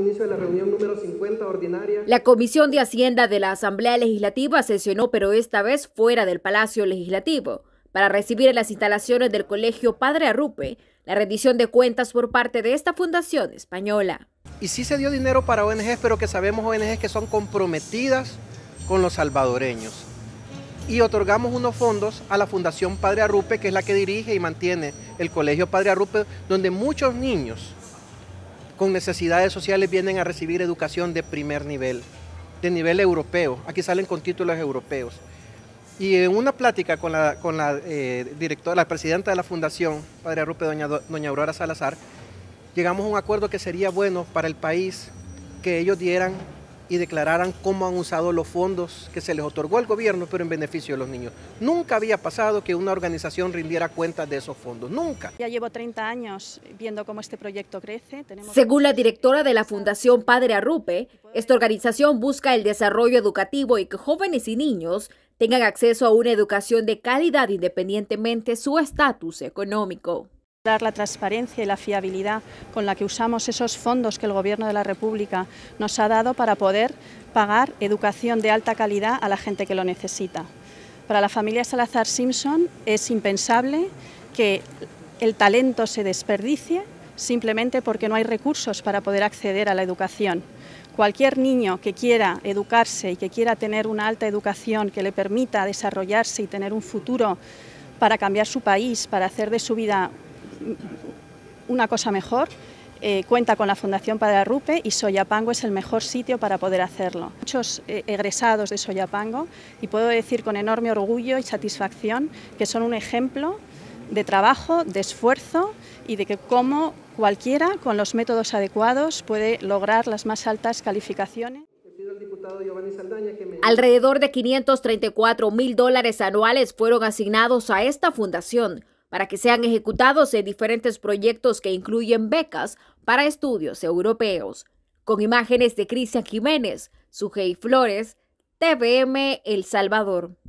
inicio de la reunión número 50 ordinaria. La Comisión de Hacienda de la Asamblea Legislativa sesionó, pero esta vez fuera del Palacio Legislativo, para recibir en las instalaciones del Colegio Padre Arrupe la rendición de cuentas por parte de esta fundación española. Y sí se dio dinero para ONGs, pero que sabemos ONGs que son comprometidas con los salvadoreños. Y otorgamos unos fondos a la Fundación Padre Arrupe, que es la que dirige y mantiene el Colegio Padre Arrupe, donde muchos niños con necesidades sociales vienen a recibir educación de primer nivel, de nivel europeo. Aquí salen con títulos europeos. Y en una plática con la, con la eh, la presidenta de la fundación, Padre Rupe, doña, doña Aurora Salazar, llegamos a un acuerdo que sería bueno para el país que ellos dieran y declararan cómo han usado los fondos que se les otorgó al gobierno, pero en beneficio de los niños. Nunca había pasado que una organización rindiera cuenta de esos fondos, nunca. Ya llevo 30 años viendo cómo este proyecto crece. Según la directora de la Fundación Padre Arrupe, esta organización busca el desarrollo educativo y que jóvenes y niños tengan acceso a una educación de calidad independientemente su estatus económico la transparencia y la fiabilidad con la que usamos esos fondos que el Gobierno de la República nos ha dado para poder pagar educación de alta calidad a la gente que lo necesita. Para la familia Salazar Simpson es impensable que el talento se desperdicie simplemente porque no hay recursos para poder acceder a la educación. Cualquier niño que quiera educarse y que quiera tener una alta educación que le permita desarrollarse y tener un futuro para cambiar su país, para hacer de su vida una cosa mejor. Eh, cuenta con la Fundación la Rupe y Soyapango es el mejor sitio para poder hacerlo. Muchos eh, egresados de Soyapango y puedo decir con enorme orgullo y satisfacción que son un ejemplo de trabajo, de esfuerzo y de que cómo cualquiera con los métodos adecuados puede lograr las más altas calificaciones. Alrededor de 534 mil dólares anuales fueron asignados a esta fundación para que sean ejecutados en diferentes proyectos que incluyen becas para estudios europeos. Con imágenes de Cristian Jiménez, Sujei Flores, TVM El Salvador.